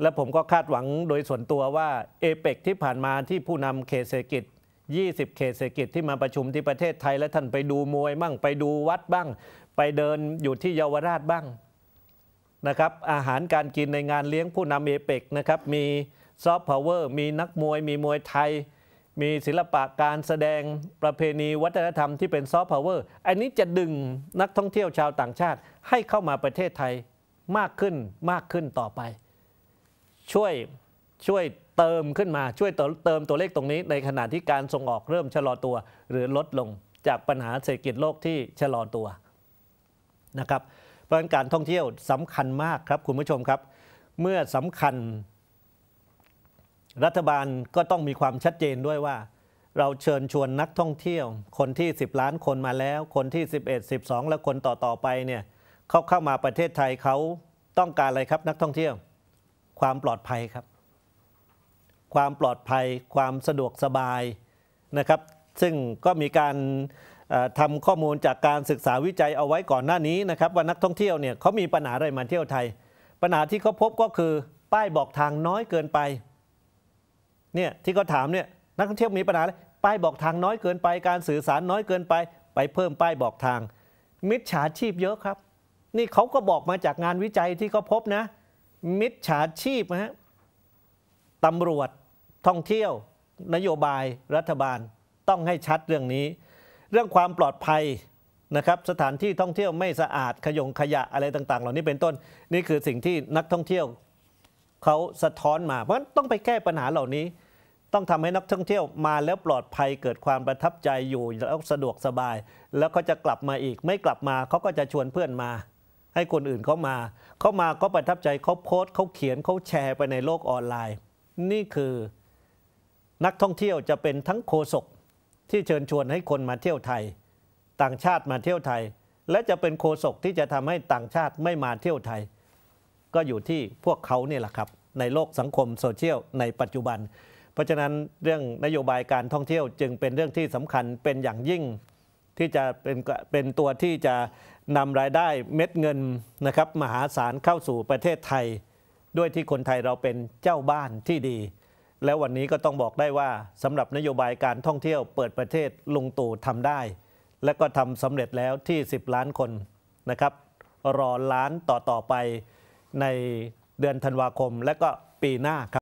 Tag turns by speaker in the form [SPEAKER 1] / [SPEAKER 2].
[SPEAKER 1] และผมก็คาดหวังโดยส่วนตัวว่าเอเปกที่ผ่านมาที่ผู้นำเขตเศรษฐกิจ 20เขตเศรษฐกิจที่มาประชุมที่ประเทศไทยและท่านไปดูมวยบ้าง ไปดูวัดบ้าง ไปเดินอยู่ที่เยาวราชบ้างนะครับอาหารการกินในงานเลี้ยงผู้นำเอเปกนะครับมีซอฟต์พาวเวอร์มีนักมวยมีมวยไทย มีศิลปะการแสดงประเพณีวัฒนธรรมที่เป็นซอฟต์พาวเวอร์อันนี้จะดึงนักท่องเที่ยวชาวต่างชาติ ให้เข้ามาประเทศไทยมากขึ้นมากขึ้นต่อไปช่วยช่วยเติมขึ้นมาช่วยเติมตัวเลขตรงนี้ในขณะที่การส่งออกเริ่มชะลอตัว หรือลดลงจากปัญหาเศรษฐกิจโลกที่ชะลอตัวนะครับเพราะการท่องเที่ยวสำคัญมากครับคุณผู้ชมครับ เมื่อสำคัญรัฐบาลก็ต้องมีความชัดเจนด้วยว่า เราเชิญชวนนักท่องเที่ยวคนที่ 10 ล้านคนมาแล้วคนที่ 11 12 และคนต่อ ๆ ไปเนี่ยเขาเข้ามาประเทศไทยเขาต้องการอะไรครับนักท่องเที่ยวความปลอดภัยครับ ความปลอดภัยความสะดวกสบายนะครับ ซึ่งก็มีการทำข้อมูลจากการศึกษาวิจัยเอาไว้ก่อนหน้านี้นะครับ ว่านักท่องเที่ยวเนี่ยเขามีปัญหาอะไรมาเที่ยวไทยปัญหาที่เขาพบก็คือป้ายบอกทางน้อยเกินไปเนี่ยที่เขาถามเนี่ยนักท่องเที่ยวมีปัญหาอะไร ป้ายบอกทางน้อยเกินไปการสื่อสารน้อยเกินไป ไปเพิ่มป้ายบอกทาง มิจฉาชีพเยอะครับ นี่เขาก็บอกมาจากงานวิจัยที่เขาพบนะมิจฉาชีพนะฮะตำรวจท่องเที่ยว นโยบายรัฐบาลต้องให้ชัดเรื่องนี้ เรื่องความปลอดภัยนะครับสถานที่ท่องเที่ยวไม่สะอาดขยงขยะอะไรต่างๆ เหล่านี้เป็นต้นนี่คือสิ่งที่นักท่องเที่ยว เขาสะท้อนมาเพราะฉะนนั้ต้องไปแก้ปัญหาเหล่านี้ ต้องทำให้นักท่องเที่ยวมาแล้วปลอดภัยเกิดความประทับใจอยู่แล้วสะดวกสบาย แล้วก็จะกลับมาอีกไม่กลับมาเขาก็จะชวนเพื่อนมาให้คนอื่นเข้ามา เข้ามาก็ประทับใจเขาโพสเขาเขียนเขาแชร์ไปในโลกออนไลน์ นี่คือนักท่องเที่ยวจะเป็นทั้งโคศกที่เชิญชวนให้คนมาเที่ยวไทย ต่างชาติมาเที่ยวไทย และจะเป็นโคศกที่จะทำให้ต่างชาติไม่มาเที่ยวไทย ก็อยู่ที่พวกเขาเนี่ยแหละครับ ในโลกสังคมโซเชียลในปัจจุบัน เพราะฉะนั้นเรื่องนโยบายการท่องเที่ยวจึงเป็นเรื่องที่สำคัญเป็นอย่างยิ่งที่จะเป็นเป็นตัวที่จะนำรายได้เม็ดเงินนะครับมหาศาลเข้าสู่ประเทศไทย ด้วยที่คนไทยเราเป็นเจ้าบ้านที่ดี แล้ววันนี้ก็ต้องบอกได้ว่าสำหรับนโยบายการท่องเที่ยวเปิดประเทศลงตู่ทำได้ และก็ทำสำเร็จแล้วที่ 10 ล้านคนนะครับ รอล้านต่อต่อไปในเดือนธันวาคมและก็ปีหน้าครับ